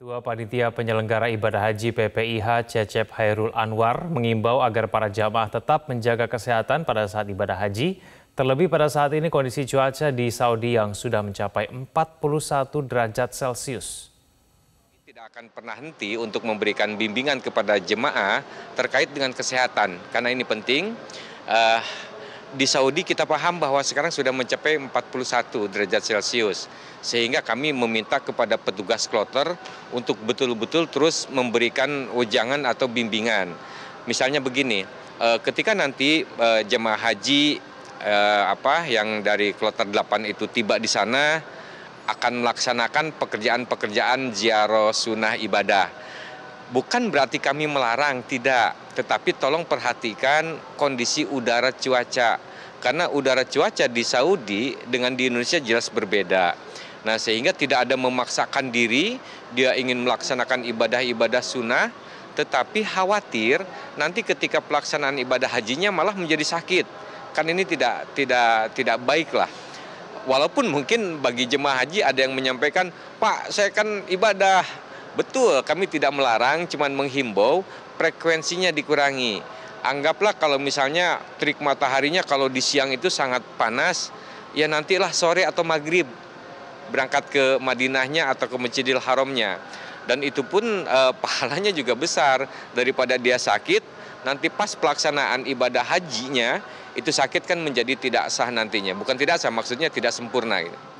Ketua Panitia Penyelenggara Ibadah Haji PPIH Cecep Hairul Anwar mengimbau agar para jamaah tetap menjaga kesehatan pada saat ibadah haji, terlebih pada saat ini kondisi cuaca di Saudi yang sudah mencapai 41 derajat Celcius tidak akan pernah henti untuk memberikan bimbingan kepada jemaah terkait dengan kesehatan karena ini penting uh, di Saudi kita paham bahwa sekarang sudah mencapai 41 derajat Celcius. Sehingga kami meminta kepada petugas kloter untuk betul-betul terus memberikan wejangan atau bimbingan. Misalnya begini, eh, ketika nanti eh, jemaah haji eh, apa yang dari kloter 8 itu tiba di sana akan melaksanakan pekerjaan-pekerjaan ziarah sunnah ibadah Bukan berarti kami melarang, tidak. Tetapi tolong perhatikan kondisi udara cuaca. Karena udara cuaca di Saudi dengan di Indonesia jelas berbeda. Nah sehingga tidak ada memaksakan diri, dia ingin melaksanakan ibadah-ibadah sunnah, tetapi khawatir nanti ketika pelaksanaan ibadah hajinya malah menjadi sakit. Kan ini tidak tidak tidak baiklah walaupun mungkin bagi jemaah haji ada yang menyampaikan, Pak saya kan ibadah Betul, kami tidak melarang, cuman menghimbau frekuensinya dikurangi. Anggaplah kalau misalnya trik mataharinya kalau di siang itu sangat panas, ya nantilah sore atau maghrib berangkat ke Madinahnya atau ke Masjidil Haramnya. Dan itu pun e, pahalanya juga besar daripada dia sakit, nanti pas pelaksanaan ibadah hajinya itu sakit kan menjadi tidak sah nantinya. Bukan tidak sah, maksudnya tidak sempurna gitu.